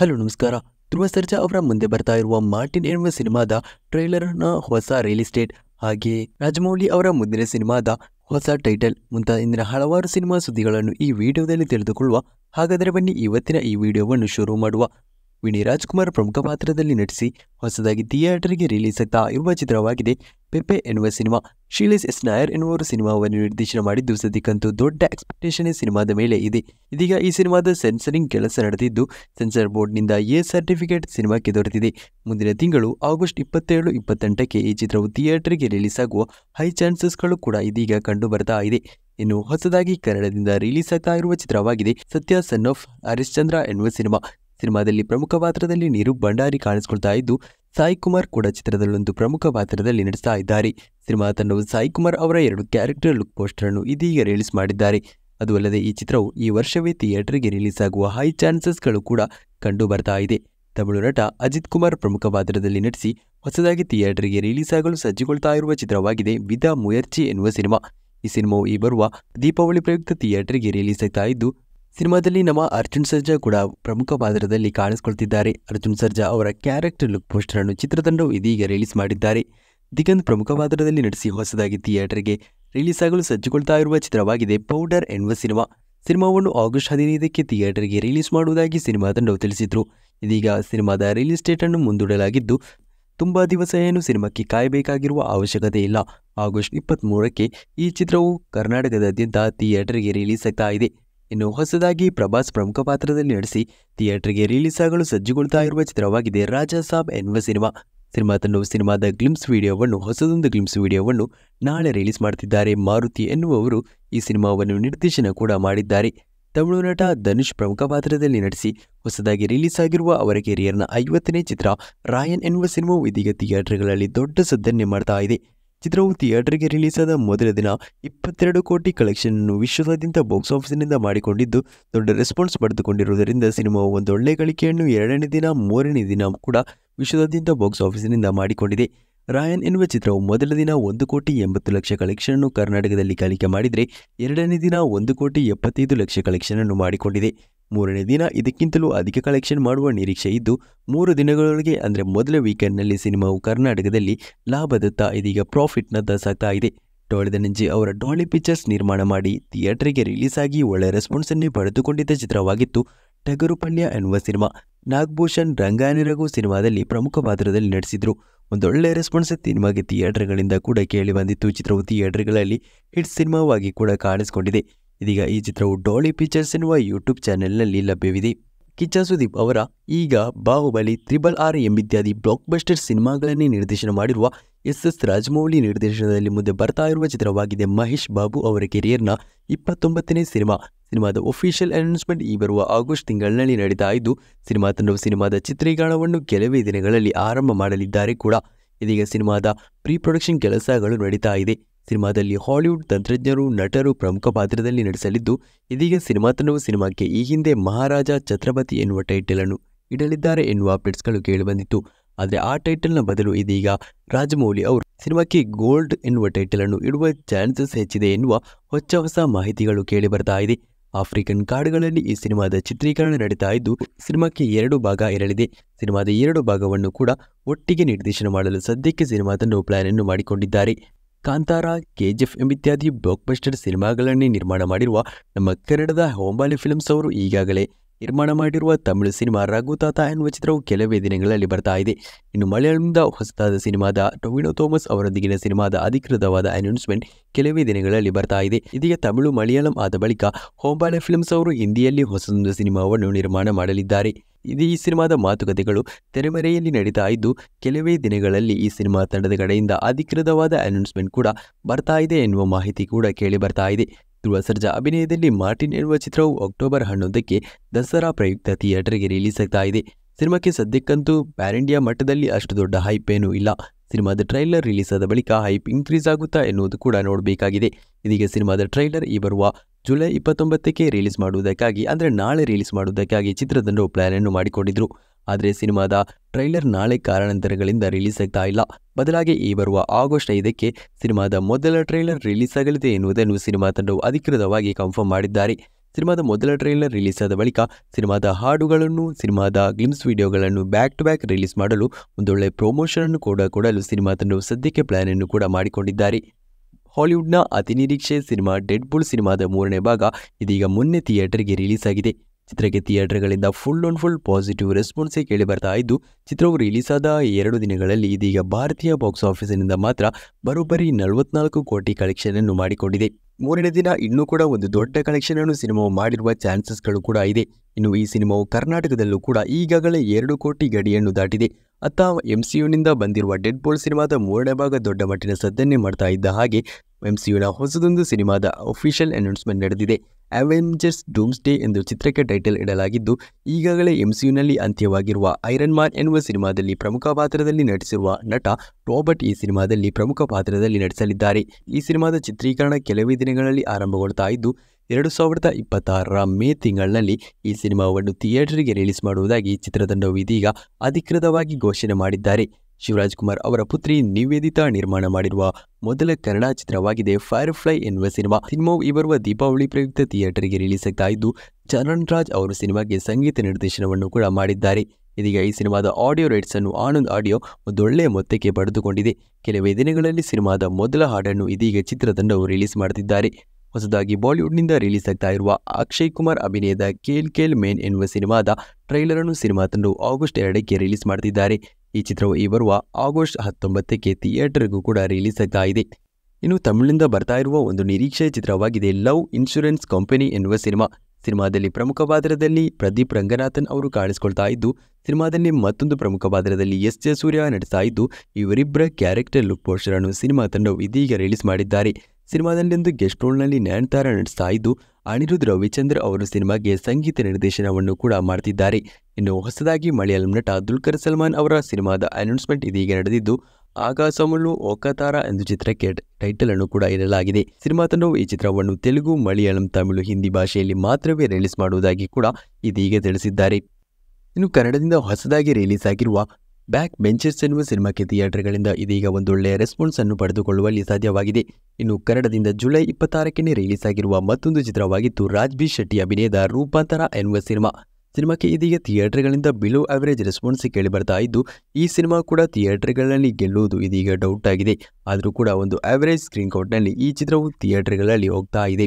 hello ನಮಸ್ಕಾರ ಧ್ರುವ ಸರ್ಜಾ ಅವರ ಮುಂದೆ ಬರ್ತಾ ಇರುವ ಮಾರ್ಟಿನ್ ಎನ್ನುವ ಸಿನಿಮಾದ ಟ್ರೈಲರ್ನ ಹೊಸ ರಿಯಲ್ ಎಸ್ಟೇಟ್ ಹಾಗೆಯೇ ರಾಜಮೌಳಿ ಅವರ ಮುಂದಿನ ಸಿನಿಮಾದ ಹೊಸ ಟೈಟಲ್ ಮುಂತಾದ ಇಂದಿನ ಹಲವಾರು ಸಿನಿಮಾ ಸುದ್ದಿಗಳನ್ನು ಈ ವಿಡಿಯೋದಲ್ಲಿ ತಿಳಿದುಕೊಳ್ಳುವ ಹಾಗಾದರೆ ಬನ್ನಿ ಇವತ್ತಿನ ಈ ವಿಡಿಯೋವನ್ನು ಶುರು ಮಾಡುವ ವಿಣಿ ರಾಜ್ಕುಮಾರ್ ಪ್ರಮುಖ ಪಾತ್ರದಲ್ಲಿ ನಟಿಸಿ ಹೊಸದಾಗಿ ಥಿಯೇಟರ್ಗೆ ರಿಲೀಸ್ ಆಗ್ತಾ ಇರುವ ಚಿತ್ರವಾಗಿದೆ ಪೆಪೆ ಎನ್ನುವ ಸಿನಿಮಾ ಶೀಲೇಶ್ ಎಸ್ ನಾಯರ್ ಎನ್ನುವರು ಸಿನಿಮಾವನ್ನು ನಿರ್ದೇಶನ ಮಾಡಿದ್ದು ಸದ್ಯಕ್ಕಂತೂ ದೊಡ್ಡ ಎಕ್ಸ್ಪೆಕ್ಟೇಷನ್ ಸಿನಿಮಾದ ಮೇಲೆ ಇದೆ ಇದೀಗ ಈ ಸಿನಿಮಾದ ಸೆನ್ಸರಿಂಗ್ ಕೆಲಸ ನಡೆದಿದ್ದು ಸೆನ್ಸರ್ ಬೋರ್ಡ್ನಿಂದ ಎ ಸರ್ಟಿಫಿಕೇಟ್ ಸಿನಿಮಾಕ್ಕೆ ದೊರೆತಿದೆ ಮುಂದಿನ ತಿಂಗಳು ಆಗಸ್ಟ್ ಇಪ್ಪತ್ತೇಳು ಇಪ್ಪತ್ತೆಂಟಕ್ಕೆ ಈ ಚಿತ್ರವು ಥಿಯೇಟರ್ಗೆ ರಿಲೀಸ್ ಆಗುವ ಹೈ ಚಾನ್ಸಸ್ಗಳು ಕೂಡ ಇದೀಗ ಕಂಡು ಬರ್ತಾ ಇದೆ ಇನ್ನು ಹೊಸದಾಗಿ ಕನ್ನಡದಿಂದ ರಿಲೀಸ್ ಆಗ್ತಾ ಇರುವ ಚಿತ್ರವಾಗಿದೆ ಸತ್ಯ ಸನ್ ಆಫ್ ಹರಿಶ್ಚಂದ್ರ ಎನ್ನುವ ಸಿನಿಮಾ ಸಿನಿಮಾದಲ್ಲಿ ಪ್ರಮುಖ ಪಾತ್ರದಲ್ಲಿ ನೀರು ಭಂಡಾರಿ ಕಾಣಿಸಿಕೊಳ್ತಾ ಇದ್ದು ಸಾಯಿ ಕುಮಾರ್ ಕೂಡ ಚಿತ್ರದಲ್ಲೊಂದು ಪ್ರಮುಖ ಪಾತ್ರದಲ್ಲಿ ನಟಿಸ್ತಾ ಇದ್ದಾರೆ ಸಿನಿಮಾ ತಂಡವು ಸಾಯಿ ಕುಮಾರ್ ಅವರ ಎರಡು ಕ್ಯಾರೆಕ್ಟರ್ ಲುಕ್ ಪೋಸ್ಟರ್ ಅನ್ನು ಇದೀಗ ರಿಲೀಸ್ ಮಾಡಿದ್ದಾರೆ ಅದು ಅಲ್ಲದೆ ಈ ಚಿತ್ರವು ಈ ವರ್ಷವೇ ಥಿಯೇಟರ್ಗೆ ರಿಲೀಸ್ ಆಗುವ ಹೈ ಚಾನ್ಸಸ್ಗಳು ಕೂಡ ಕಂಡು ಬರ್ತಾ ಇದೆ ತಮಿಳು ನಟ ಅಜಿತ್ ಕುಮಾರ್ ಪ್ರಮುಖ ಪಾತ್ರದಲ್ಲಿ ನಟಿಸಿ ಹೊಸದಾಗಿ ಥಿಯೇಟರ್ಗೆ ರಿಲೀಸ್ ಆಗಲು ಸಜ್ಜುಗೊಳ್ತಾ ಇರುವ ಚಿತ್ರವಾಗಿದೆ ವಿದಾ ಮುಯರ್ಚಿ ಎನ್ನುವ ಸಿನಿಮಾ ಈ ಸಿನಿಮಾವು ಈ ಬರುವ ದೀಪಾವಳಿ ಪ್ರಯುಕ್ತ ಥಿಯೇಟರ್ಗೆ ರಿಲೀಸ್ ಆಗ್ತಾ ಇದ್ದು ಸಿನಿಮಾದಲ್ಲಿ ನಮ್ಮ ಅರ್ಜುನ್ ಸರ್ಜಾ ಕೂಡ ಪ್ರಮುಖ ಪಾತ್ರದಲ್ಲಿ ಕಾಣಿಸಿಕೊಳ್ತಿದ್ದಾರೆ ಅರ್ಜುನ್ ಸರ್ಜಾ ಅವರ ಕ್ಯಾರೆಕ್ಟರ್ ಲುಕ್ ಪೋಸ್ಟರ್ ಅನ್ನು ಚಿತ್ರತಂಡವು ಇದೀಗ ರಿಲೀಸ್ ಮಾಡಿದ್ದಾರೆ ದಿಗಂತ್ ಪ್ರಮುಖ ಪಾತ್ರದಲ್ಲಿ ನಟಿಸಿ ಹೊಸದಾಗಿ ಥಿಯೇಟರ್ಗೆ ರಿಲೀಸ್ ಆಗಲು ಸಜ್ಜುಗೊಳ್ತಾ ಇರುವ ಚಿತ್ರವಾಗಿದೆ ಪೌಡರ್ ಎನ್ನುವ ಸಿನಿಮಾ ಸಿನಿಮಾವನ್ನು ಆಗಸ್ಟ್ ಹದಿನೈದಕ್ಕೆ ಥಿಯೇಟರ್ಗೆ ರಿಲೀಸ್ ಮಾಡುವುದಾಗಿ ಸಿನಿಮಾ ತಂಡವು ತಿಳಿಸಿದ್ರು ಇದೀಗ ಸಿನಿಮಾದ ರಿಲೀಸ್ ಡೇಟ್ ಅನ್ನು ಮುಂದೂಡಲಾಗಿದ್ದು ತುಂಬಾ ದಿವಸ ಏನು ಸಿನಿಮಾಕ್ಕೆ ಕಾಯಬೇಕಾಗಿರುವ ಅವಶ್ಯಕತೆ ಇಲ್ಲ ಆಗಸ್ಟ್ ಇಪ್ಪತ್ತ್ ಮೂರಕ್ಕೆ ಈ ಚಿತ್ರವು ಕರ್ನಾಟಕದಾದ್ಯಂತ ಥಿಯೇಟರ್ಗೆ ರಿಲೀಸ್ ಆಗ್ತಾ ಇದೆ ಇನ್ನು ಹೊಸದಾಗಿ ಪ್ರಭಾಸ್ ಪ್ರಮುಖ ಪಾತ್ರದಲ್ಲಿ ನಟಿಸಿ ಥಿಯೇಟರ್ಗೆ ರಿಲೀಸ್ ಆಗಲು ಸಜ್ಜುಗೊಳ್ತಾ ಇರುವ ಚಿತ್ರವಾಗಿದೆ ರಾಜಾ ಸಾಬ್ ಎನ್ನುವ ಸಿನಿಮಾ ಸಿನಿಮಾ ತನ್ನ ಸಿನಿಮಾದ ಗ್ಲಿಮ್ಸ್ ವಿಡಿಯೋವನ್ನು ಹೊಸದೊಂದು ಗ್ಲಿಮ್ಸ್ ವಿಡಿಯೋವನ್ನು ನಾಳೆ ರಿಲೀಸ್ ಮಾಡ್ತಿದ್ದಾರೆ ಮಾರುತಿ ಎನ್ನುವವರು ಈ ಸಿನಿಮಾವನ್ನು ನಿರ್ದೇಶನ ಕೂಡ ಮಾಡಿದ್ದಾರೆ ತಮಿಳು ನಟ ಧನುಷ್ ಪ್ರಮುಖ ಪಾತ್ರದಲ್ಲಿ ನಟಿಸಿ ಹೊಸದಾಗಿ ರಿಲೀಸ್ ಆಗಿರುವ ಅವರ ಕೆರಿಯರ್ನ ಐವತ್ತನೇ ಚಿತ್ರ ರಾಯನ್ ಎನ್ನುವ ಸಿನಿಮಾವು ಇದೀಗ ಥಿಯೇಟರ್ಗಳಲ್ಲಿ ದೊಡ್ಡ ಸದ್ದನ್ನೇ ಮಾಡ್ತಾ ಇದೆ ಚಿತ್ರವು ಥಿಯೇಟರ್ಗೆ ರಿಲೀಸ್ ಆದ ಮೊದಲ ದಿನ ಇಪ್ಪತ್ತೆರಡು ಕೋಟಿ ಕಲೆಕ್ಷನ್ ಅನ್ನು ವಿಶ್ವದಾದ್ಯಂತ ಬಾಕ್ಸ್ ಆಫೀಸಿನಿಂದ ಮಾಡಿಕೊಂಡಿದ್ದು ದೊಡ್ಡ ರೆಸ್ಪಾನ್ಸ್ ಪಡೆದುಕೊಂಡಿರುವುದರಿಂದ ಒಂದು ಒಳ್ಳೆಯ ಗಳಿಕೆಯನ್ನು ಎರಡನೇ ದಿನ ಮೂರನೇ ದಿನ ಕೂಡ ವಿಶ್ವದಾದ್ಯಂತ ಬಾಕ್ಸ್ ಆಫೀಸಿನಿಂದ ಮಾಡಿಕೊಂಡಿದೆ ರಾಯನ್ ಎನ್ನುವ ಚಿತ್ರವು ಮೊದಲ ದಿನ ಒಂದು ಕೋಟಿ ಎಂಬತ್ತು ಲಕ್ಷ ಕಲೆಕ್ಷನ್ ಅನ್ನು ಕರ್ನಾಟಕದಲ್ಲಿ ಕಲಿಕೆ ಮಾಡಿದರೆ ಎರಡನೇ ದಿನ ಒಂದು ಕೋಟಿ ಎಪ್ಪತ್ತೈದು ಲಕ್ಷ ಕಲೆಕ್ಷನ್ ಅನ್ನು ಮಾಡಿಕೊಂಡಿದೆ ಮೂರನೇ ದಿನ ಇದಕ್ಕಿಂತಲೂ ಅಧಿಕ ಕಲೆಕ್ಷನ್ ಮಾಡುವ ನಿರೀಕ್ಷೆ ಇದ್ದು ಮೂರು ದಿನಗಳೊಳಗೆ ಅಂದರೆ ಮೊದಲ ವೀಕೆಂಡ್ನಲ್ಲಿ ಸಿನಿಮಾವು ಕರ್ನಾಟಕದಲ್ಲಿ ಲಾಭದತ್ತ ಇದೀಗ ಪ್ರಾಫಿಟ್ನ ಸಾಗ್ತಾ ಇದೆ ನಂಜೆ ಅವರ ಡಾಲಿ ಪಿಕ್ಚರ್ಸ್ ನಿರ್ಮಾಣ ಮಾಡಿ ಥಿಯೇಟರ್ಗೆ ರಿಲೀಸ್ ಆಗಿ ಒಳ್ಳೆಯ ರೆಸ್ಪಾನ್ಸನ್ನೇ ಪಡೆದುಕೊಂಡಿದ್ದ ಚಿತ್ರವಾಗಿತ್ತು ಟಗರು ಪಣ್ಯ ಎನ್ನುವ ಸಿನಿಮಾ ನಾಗಭೂಷಣ್ ರಂಗಾನಿರಘು ಸಿನಿಮಾದಲ್ಲಿ ಪ್ರಮುಖ ಪಾತ್ರದಲ್ಲಿ ನಟಿಸಿದರು ಒಂದೊಳ್ಳೆ ರೆಸ್ಪಾನ್ಸ್ ಸಿನಿಮಾಗೆ ಥಿಯೇಟರ್ಗಳಿಂದ ಕೂಡ ಕೇಳಿ ಬಂದಿತ್ತು ಚಿತ್ರವು ಥಿಯೇಟರ್ಗಳಲ್ಲಿ ಹಿಟ್ ಸಿನಿಮಾವಾಗಿ ಕೂಡ ಕಾಣಿಸಿಕೊಂಡಿದೆ ಇದೀಗ ಈ ಚಿತ್ರವು ಡಾಲಿ ಪಿಕ್ಚರ್ಸ್ ಎನ್ನುವ ಯೂಟ್ಯೂಬ್ ಚಾನೆಲ್ನಲ್ಲಿ ಲಭ್ಯವಿದೆ ಕಿಚ್ಚ ಸುದೀಪ್ ಅವರ ಈಗ ಬಾಹುಬಲಿ ತ್ರಿಬಲ್ ಆರ್ ಎಂಬಿತ್ಯಾದಿ ಬ್ಲಾಕ್ ಬಸ್ಟರ್ ಸಿನಿಮಾಗಳನ್ನೇ ನಿರ್ದೇಶನ ಮಾಡಿರುವ ಎಸ್ ಎಸ್ ರಾಜಮೌಳಿ ನಿರ್ದೇಶನದಲ್ಲಿ ಮುಂದೆ ಬರ್ತಾ ಇರುವ ಚಿತ್ರವಾಗಿದೆ ಮಹೇಶ್ ಬಾಬು ಅವರ ಕೆರಿಯರ್ನ ಇಪ್ಪತ್ತೊಂಬತ್ತನೇ ಸಿನಿಮಾ ಸಿನಿಮಾದ ಒಫಿಷಿಯಲ್ ಅನೌನ್ಸ್ಮೆಂಟ್ ಈ ಬರುವ ಆಗಸ್ಟ್ ತಿಂಗಳಿನಲ್ಲಿ ನಡೀತಾ ಇದ್ದು ಸಿನಿಮಾ ತಂಡವು ಸಿನಿಮಾದ ಚಿತ್ರೀಕರಣವನ್ನು ಕೆಲವೇ ದಿನಗಳಲ್ಲಿ ಆರಂಭ ಮಾಡಲಿದ್ದಾರೆ ಕೂಡ ಇದೀಗ ಸಿನಿಮಾದ ಪ್ರೀ ಪ್ರೊಡಕ್ಷನ್ ಕೆಲಸಗಳು ನಡೀತಾ ಇದೆ ಸಿನಿಮಾದಲ್ಲಿ ಹಾಲಿವುಡ್ ತಂತ್ರಜ್ಞರು ನಟರು ಪ್ರಮುಖ ಪಾತ್ರದಲ್ಲಿ ನಡೆಸಲಿದ್ದು ಇದೀಗ ಸಿನಿಮಾ ತಂಡವು ಸಿನಿಮಾಕ್ಕೆ ಈ ಹಿಂದೆ ಮಹಾರಾಜ ಛತ್ರಪತಿ ಎನ್ನುವ ಟೈಟಲ್ ಅನ್ನು ಇಡಲಿದ್ದಾರೆ ಎನ್ನುವ ಅಪ್ಡೇಟ್ಸ್ಗಳು ಕೇಳಿಬಂದಿತ್ತು ಆದರೆ ಆ ಟೈಟಲ್ನ ಬದಲು ಇದೀಗ ರಾಜಮೌಳಿ ಅವರು ಸಿನಿಮಾಕ್ಕೆ ಗೋಲ್ಡ್ ಎನ್ನುವ ಅನ್ನು ಇಡುವ ಚಾನ್ಸಸ್ ಹೆಚ್ಚಿದೆ ಎನ್ನುವ ಹೊಚ್ಚ ಹೊಸ ಮಾಹಿತಿಗಳು ಕೇಳಿ ಬರ್ತಾ ಇದೆ ಆಫ್ರಿಕನ್ ಕಾಡುಗಳಲ್ಲಿ ಈ ಸಿನಿಮಾದ ಚಿತ್ರೀಕರಣ ನಡೀತಾ ಇದ್ದು ಸಿನಿಮಾಕ್ಕೆ ಎರಡು ಭಾಗ ಇರಲಿದೆ ಸಿನಿಮಾದ ಎರಡು ಭಾಗವನ್ನು ಕೂಡ ಒಟ್ಟಿಗೆ ನಿರ್ದೇಶನ ಮಾಡಲು ಸದ್ಯಕ್ಕೆ ಸಿನಿಮಾ ತಂಡವು ಪ್ಲಾನ್ ಅನ್ನು ಮಾಡಿಕೊಂಡಿದ್ದಾರೆ ಕಾಂತಾರ ಕೆಜಿಎಫ್ ಎಂಬಿತ್ಯಾದಿ ಬ್ಲಾಕ್ಬಸ್ಟರ್ ಸಿನಿಮಾಗಳನ್ನೇ ನಿರ್ಮಾಣ ಮಾಡಿರುವ ನಮ್ಮ ಕನ್ನಡದ ಹೋಂಬಾಲಿ ಫಿಲ್ಮ್ಸ್ ಅವರು ಈಗಾಗಲೇ ನಿರ್ಮಾಣ ಮಾಡಿರುವ ತಮಿಳು ಸಿನಿಮಾ ರಘುತಾತ ಎನ್ನುವ ಚಿತ್ರವು ಕೆಲವೇ ದಿನಗಳಲ್ಲಿ ಬರ್ತಾ ಇದೆ ಇನ್ನು ಮಲಯಾಳಂದ ಹೊಸದಾದ ಸಿನಿಮಾದ ಟೊವಿನೊ ಥೋಮಸ್ ಅವರೊಂದಿಗಿನ ಸಿನಿಮಾದ ಅಧಿಕೃತವಾದ ಅನೌನ್ಸ್ಮೆಂಟ್ ಕೆಲವೇ ದಿನಗಳಲ್ಲಿ ಬರ್ತಾ ಇದೆ ಇದೀಗ ತಮಿಳು ಮಲಯಾಳಂ ಆದ ಬಳಿಕ ಹೋಂಬಾಲೆ ಫಿಲ್ಮ್ಸ್ ಅವರು ಹಿಂದಿಯಲ್ಲಿ ಹೊಸದೊಂದು ಸಿನಿಮಾವನ್ನು ನಿರ್ಮಾಣ ಮಾಡಲಿದ್ದಾರೆ ಇದು ಈ ಸಿನಿಮಾದ ಮಾತುಕತೆಗಳು ತೆರೆಮರೆಯಲ್ಲಿ ನಡೀತಾ ಇದ್ದು ಕೆಲವೇ ದಿನಗಳಲ್ಲಿ ಈ ಸಿನಿಮಾ ತಂಡದ ಕಡೆಯಿಂದ ಅಧಿಕೃತವಾದ ಅನೌನ್ಸ್ಮೆಂಟ್ ಕೂಡ ಬರ್ತಾ ಇದೆ ಎನ್ನುವ ಮಾಹಿತಿ ಕೂಡ ಕೇಳಿ ಬರ್ತಾ ಇದೆ ಧ್ರುವ ಸರ್ಜಾ ಅಭಿನಯದಲ್ಲಿ ಮಾರ್ಟಿನ್ ಎನ್ನುವ ಚಿತ್ರವು ಅಕ್ಟೋಬರ್ ಹನ್ನೊಂದಕ್ಕೆ ದಸರಾ ಪ್ರಯುಕ್ತ ಥಿಯೇಟರ್ಗೆ ರಿಲೀಸ್ ಆಗ್ತಾ ಇದೆ ಸಿನಿಮಾಕ್ಕೆ ಸದ್ಯಕ್ಕಂತೂ ಇಂಡಿಯಾ ಮಟ್ಟದಲ್ಲಿ ಅಷ್ಟು ದೊಡ್ಡ ಹೈಪ್ ಏನೂ ಇಲ್ಲ ಸಿನಿಮಾದ ಟ್ರೈಲರ್ ರಿಲೀಸ್ ಆದ ಬಳಿಕ ಹೈಪ್ ಇನ್ಕ್ರೀಸ್ ಆಗುತ್ತಾ ಎನ್ನುವುದು ಕೂಡ ನೋಡಬೇಕಾಗಿದೆ ಇದೀಗ ಸಿನಿಮಾದ ಟ್ರೈಲರ್ ಈ ಬರುವ ಜುಲೈ ಇಪ್ಪತ್ತೊಂಬತ್ತಕ್ಕೆ ರಿಲೀಸ್ ಮಾಡುವುದಕ್ಕಾಗಿ ಅಂದರೆ ನಾಳೆ ರಿಲೀಸ್ ಮಾಡುವುದಕ್ಕಾಗಿ ಚಿತ್ರತಂಡವು ಪ್ಲಾನ್ ಅನ್ನು ಮಾಡಿಕೊಂಡಿದ್ರು ಆದರೆ ಸಿನಿಮಾದ ಟ್ರೈಲರ್ ನಾಳೆ ಕಾರಣಾಂತರಗಳಿಂದ ರಿಲೀಸ್ ಆಗ್ತಾ ಇಲ್ಲ ಬದಲಾಗಿ ಈ ಬರುವ ಆಗಸ್ಟ್ ಐದಕ್ಕೆ ಸಿನಿಮಾದ ಮೊದಲ ಟ್ರೈಲರ್ ರಿಲೀಸ್ ಆಗಲಿದೆ ಎನ್ನುವುದನ್ನು ಸಿನಿಮಾ ತಂಡವು ಅಧಿಕೃತವಾಗಿ ಕನ್ಫರ್ಮ್ ಮಾಡಿದ್ದಾರೆ ಸಿನಿಮಾದ ಮೊದಲ ಟ್ರೈಲರ್ ರಿಲೀಸ್ ಆದ ಬಳಿಕ ಸಿನಿಮಾದ ಹಾಡುಗಳನ್ನು ಸಿನಿಮಾದ ಗ್ಲಿಮ್ಸ್ ವಿಡಿಯೋಗಳನ್ನು ಬ್ಯಾಕ್ ಟು ಬ್ಯಾಕ್ ರಿಲೀಸ್ ಮಾಡಲು ಒಂದೊಳ್ಳೆ ಪ್ರೊಮೋಷನ್ ಅನ್ನು ಕೂಡ ಕೊಡಲು ಸಿನಿಮಾ ತಂಡವು ಸದ್ಯಕ್ಕೆ ಪ್ಲಾನ್ ಅನ್ನು ಕೂಡ ಮಾಡಿಕೊಂಡಿದ್ದಾರೆ ಹಾಲಿವುಡ್ನ ಅತಿನಿರೀಕ್ಷೆ ಸಿನಿಮಾ ಡೆಡ್ ಬುಲ್ ಸಿನಿಮಾದ ಮೂರನೇ ಭಾಗ ಇದೀಗ ಮೊನ್ನೆ ಥಿಯೇಟರ್ಗೆ ರಿಲೀಸ್ ಆಗಿದೆ ಚಿತ್ರಕ್ಕೆ ಥಿಯೇಟರ್ಗಳಿಂದ ಫುಲ್ ಆನ್ ಫುಲ್ ಪಾಸಿಟಿವ್ ರೆಸ್ಪಾನ್ಸೇ ಬರ್ತಾ ಇದ್ದು ಚಿತ್ರವು ರಿಲೀಸ್ ಆದ ಎರಡು ದಿನಗಳಲ್ಲಿ ಇದೀಗ ಭಾರತೀಯ ಬಾಕ್ಸ್ ಆಫೀಸಿನಿಂದ ಮಾತ್ರ ಬರೋಬ್ಬರಿ ನಲವತ್ನಾಲ್ಕು ಕೋಟಿ ಕಲೆಕ್ಷನ್ ಅನ್ನು ಮಾಡಿಕೊಂಡಿದೆ ಮೂರನೇ ದಿನ ಇನ್ನೂ ಕೂಡ ಒಂದು ದೊಡ್ಡ ಕಲೆಕ್ಷನ್ ಅನ್ನು ಸಿನಿಮಾವು ಮಾಡಿರುವ ಚಾನ್ಸಸ್ಗಳು ಕೂಡ ಇದೆ ಇನ್ನು ಈ ಸಿನಿಮಾವು ಕರ್ನಾಟಕದಲ್ಲೂ ಕೂಡ ಈಗಾಗಲೇ ಎರಡು ಕೋಟಿ ಗಡಿಯನ್ನು ದಾಟಿದೆ ಅತ್ತ ಎಂ ಸಿ ಬಂದಿರುವ ಡೆಡ್ ಬೋಲ್ ಸಿನಿಮಾದ ಮೂರನೇ ಭಾಗ ದೊಡ್ಡ ಮಟ್ಟಿನ ಸದ್ದನ್ನೇ ಮಾಡ್ತಾ ಇದ್ದ ಹಾಗೆ ಎಂ ಸಿ ಹೊಸದೊಂದು ಸಿನಿಮಾದ ಅಫಿಷಿಯಲ್ ಅನೌನ್ಸ್ಮೆಂಟ್ ನಡೆದಿದೆ ಅವೆಂಜರ್ಸ್ ಡೂಮ್ಸ್ ಡೇ ಎಂದು ಚಿತ್ರಕ್ಕೆ ಟೈಟಲ್ ಇಡಲಾಗಿದ್ದು ಈಗಾಗಲೇ ಎಂಸಿಯುನಲ್ಲಿ ಅಂತ್ಯವಾಗಿರುವ ಐರನ್ ಮ್ಯಾನ್ ಎನ್ನುವ ಸಿನಿಮಾದಲ್ಲಿ ಪ್ರಮುಖ ಪಾತ್ರದಲ್ಲಿ ನಟಿಸಿರುವ ನಟ ರಾಬರ್ಟ್ ಈ ಸಿನಿಮಾದಲ್ಲಿ ಪ್ರಮುಖ ಪಾತ್ರದಲ್ಲಿ ನಟಿಸಲಿದ್ದಾರೆ ಈ ಸಿನಿಮಾದ ಚಿತ್ರೀಕರಣ ಕೆಲವೇ ದಿನಗಳಲ್ಲಿ ಆರಂಭಗೊಳ್ತಾ ಇದ್ದು ಎರಡು ಸಾವಿರದ ಇಪ್ಪತ್ತಾರರ ಮೇ ತಿಂಗಳಿನಲ್ಲಿ ಈ ಸಿನಿಮಾವನ್ನು ಥಿಯೇಟರ್ಗೆ ರಿಲೀಸ್ ಮಾಡುವುದಾಗಿ ಚಿತ್ರತಂಡವು ಇದೀಗ ಅಧಿಕೃತವಾಗಿ ಘೋಷಣೆ ಮಾಡಿದ್ದಾರೆ ಕುಮಾರ್ ಅವರ ಪುತ್ರಿ ನಿವೇದಿತಾ ನಿರ್ಮಾಣ ಮಾಡಿರುವ ಮೊದಲ ಕನ್ನಡ ಚಿತ್ರವಾಗಿದೆ ಫೈರ್ ಫ್ಲೈ ಎನ್ನುವ ಸಿನಿಮಾ ಸಿನಿಮಾವು ಈ ಬರುವ ದೀಪಾವಳಿ ಪ್ರಯುಕ್ತ ಥಿಯೇಟರ್ಗೆ ರಿಲೀಸ್ ಆಗ್ತಾ ಇದ್ದು ಚರಣ್ ರಾಜ್ ಅವರು ಸಿನಿಮಾಗೆ ಸಂಗೀತ ನಿರ್ದೇಶನವನ್ನು ಕೂಡ ಮಾಡಿದ್ದಾರೆ ಇದೀಗ ಈ ಸಿನಿಮಾದ ಆಡಿಯೋ ರೈಟ್ಸ್ ಅನ್ನು ಆನಂದ್ ಆಡಿಯೋ ಒಂದೊಳ್ಳೆಯ ಮೊತ್ತಕ್ಕೆ ಪಡೆದುಕೊಂಡಿದೆ ಕೆಲವೇ ದಿನಗಳಲ್ಲಿ ಸಿನಿಮಾದ ಮೊದಲ ಹಾಡನ್ನು ಇದೀಗ ಚಿತ್ರತಂಡವು ರಿಲೀಸ್ ಮಾಡುತ್ತಿದ್ದಾರೆ ಹೊಸದಾಗಿ ಬಾಲಿವುಡ್ನಿಂದ ರಿಲೀಸ್ ಆಗ್ತಾ ಇರುವ ಅಕ್ಷಯ್ ಕುಮಾರ್ ಅಭಿನಯದ ಕೇಲ್ ಕೇಲ್ ಮೇನ್ ಎನ್ನುವ ಸಿನಿಮಾದ ಟ್ರೈಲರ್ ಅನ್ನು ಸಿನಿಮಾ ತಂಡವು ಆಗಸ್ಟ್ ಎರಡಕ್ಕೆ ರಿಲೀಸ್ ಮಾಡುತ್ತಿದ್ದಾರೆ ಈ ಚಿತ್ರವು ಈ ಬರುವ ಆಗಸ್ಟ್ ಹತ್ತೊಂಬತ್ತಕ್ಕೆ ಥಿಯೇಟರ್ಗೂ ಕೂಡ ರಿಲೀಸ್ ಆಗ್ತಾ ಇದೆ ಇನ್ನು ತಮಿಳಿಂದ ಬರ್ತಾ ಇರುವ ಒಂದು ನಿರೀಕ್ಷೆಯ ಚಿತ್ರವಾಗಿದೆ ಲವ್ ಇನ್ಶೂರೆನ್ಸ್ ಕಂಪನಿ ಎನ್ನುವ ಸಿನಿಮಾ ಸಿನಿಮಾದಲ್ಲಿ ಪ್ರಮುಖ ಪಾತ್ರದಲ್ಲಿ ಪ್ರದೀಪ್ ರಂಗನಾಥನ್ ಅವರು ಕಾಣಿಸಿಕೊಳ್ತಾ ಇದ್ದು ಸಿನಿಮಾದಲ್ಲಿ ಮತ್ತೊಂದು ಪ್ರಮುಖ ಪಾತ್ರದಲ್ಲಿ ಎಸ್ ಜೆ ಸೂರ್ಯ ನಟಿಸ್ತಾ ಇದ್ದು ಇವರಿಬ್ಬರ ಕ್ಯಾರೆಕ್ಟರ್ ಲುಕ್ ಪೋಸ್ಟರ್ ಅನ್ನು ಸಿನಿಮಾ ತಂಡವು ಇದೀಗ ರಿಲೀಸ್ ಮಾಡಿದ್ದಾರೆ ಸಿನಿಮಾದಲ್ಲಿಂದು ಗೆಸ್ಟ್ ರೋಲ್ನಲ್ಲಿ ನಯನತಾರ ನಡೆಸ್ತಾ ಇದ್ದು ಅನಿರುದ್ಧ ರವಿಚಂದ್ರ ಅವರು ಸಿನಿಮಾಗೆ ಸಂಗೀತ ನಿರ್ದೇಶನವನ್ನು ಕೂಡ ಮಾಡುತ್ತಿದ್ದಾರೆ ಇನ್ನು ಹೊಸದಾಗಿ ಮಲಯಾಳಂ ನಟ ದುಲ್ಕರ್ ಸಲ್ಮಾನ್ ಅವರ ಸಿನಿಮಾದ ಅನೌನ್ಸ್ಮೆಂಟ್ ಇದೀಗ ನಡೆದಿದ್ದು ಆಕಾಶಮುಳ್ಳು ಓಕತಾರ ಎಂದು ಚಿತ್ರಕ್ಕೆ ಟೈಟಲ್ ಅನ್ನು ಕೂಡ ಇಡಲಾಗಿದೆ ಸಿನಿಮಾ ತಂಡವು ಈ ಚಿತ್ರವನ್ನು ತೆಲುಗು ಮಲಯಾಳಂ ತಮಿಳು ಹಿಂದಿ ಭಾಷೆಯಲ್ಲಿ ಮಾತ್ರವೇ ರಿಲೀಸ್ ಮಾಡುವುದಾಗಿ ಕೂಡ ಇದೀಗ ತಿಳಿಸಿದ್ದಾರೆ ಇನ್ನು ಕನ್ನಡದಿಂದ ಹೊಸದಾಗಿ ರಿಲೀಸ್ ಆಗಿರುವ ಬ್ಯಾಕ್ ಬೆಂಚರ್ಸ್ ಎನ್ನುವ ಸಿನಿಮಾಕ್ಕೆ ಥಿಯೇಟರ್ಗಳಿಂದ ಇದೀಗ ಒಂದೊಳ್ಳೆಯ ರೆಸ್ಪಾನ್ಸ್ ಅನ್ನು ಪಡೆದುಕೊಳ್ಳುವಲ್ಲಿ ಸಾಧ್ಯವಾಗಿದೆ ಇನ್ನು ಕನ್ನಡದಿಂದ ಜುಲೈ ಇಪ್ಪತ್ತಾರಕ್ಕೆ ರಿಲೀಸ್ ಆಗಿರುವ ಮತ್ತೊಂದು ಚಿತ್ರವಾಗಿತ್ತು ರಾಜ್ ಶೆಟ್ಟಿ ಅಭಿನಯದ ರೂಪಾಂತರ ಎನ್ನುವ ಸಿನಿಮಾ ಸಿನಿಮಾಕ್ಕೆ ಇದೀಗ ಥಿಯೇಟರ್ಗಳಿಂದ ಬಿಲೋ ಅವರೇಜ್ ರೆಸ್ಪಾನ್ಸ್ ಕೇಳಿ ಬರ್ತಾ ಇದ್ದು ಈ ಸಿನಿಮಾ ಕೂಡ ಥಿಯೇಟರ್ಗಳಲ್ಲಿ ಗೆಲ್ಲುವುದು ಇದೀಗ ಡೌಟ್ ಆಗಿದೆ ಆದರೂ ಕೂಡ ಒಂದು ಆವರೇಜ್ ಸ್ಕ್ರೀನ್ ಕೌಟ್ನಲ್ಲಿ ಈ ಚಿತ್ರವು ಥಿಯೇಟರ್ಗಳಲ್ಲಿ ಹೋಗ್ತಾ ಇದೆ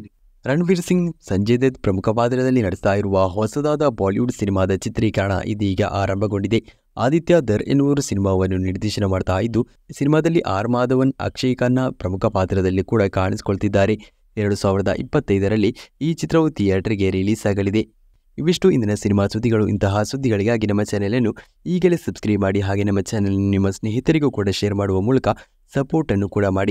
ರಣವೀರ್ ಸಿಂಗ್ ಸಂಜಯ್ ದತ್ ಪ್ರಮುಖ ಪಾತ್ರದಲ್ಲಿ ನಡೆಸ್ತಾ ಇರುವ ಹೊಸದಾದ ಬಾಲಿವುಡ್ ಸಿನಿಮಾದ ಚಿತ್ರೀಕರಣ ಇದೀಗ ಆರಂಭಗೊಂಡಿದೆ ಆದಿತ್ಯ ದರ್ ಎನ್ನುವರು ಸಿನಿಮಾವನ್ನು ನಿರ್ದೇಶನ ಮಾಡ್ತಾ ಇದ್ದು ಸಿನಿಮಾದಲ್ಲಿ ಆರ್ ಮಾಧವನ್ ಅಕ್ಷಯ್ ಖನ್ನಾ ಪ್ರಮುಖ ಪಾತ್ರದಲ್ಲಿ ಕೂಡ ಕಾಣಿಸಿಕೊಳ್ತಿದ್ದಾರೆ ಎರಡು ಸಾವಿರದ ಇಪ್ಪತ್ತೈದರಲ್ಲಿ ಈ ಚಿತ್ರವು ಥಿಯೇಟರ್ಗೆ ರಿಲೀಸ್ ಆಗಲಿದೆ ಇವಿಷ್ಟು ಇಂದಿನ ಸಿನಿಮಾ ಸುದ್ದಿಗಳು ಇಂತಹ ಸುದ್ದಿಗಳಿಗಾಗಿ ನಮ್ಮ ಅನ್ನು ಈಗಲೇ ಸಬ್ಸ್ಕ್ರೈಬ್ ಮಾಡಿ ಹಾಗೆ ನಮ್ಮ ಚಾನೆಲ್ ನಿಮ್ಮ ಸ್ನೇಹಿತರಿಗೂ ಕೂಡ ಶೇರ್ ಮಾಡುವ ಮೂಲಕ ಸಪೋರ್ಟನ್ನು ಕೂಡ ಮಾಡಿ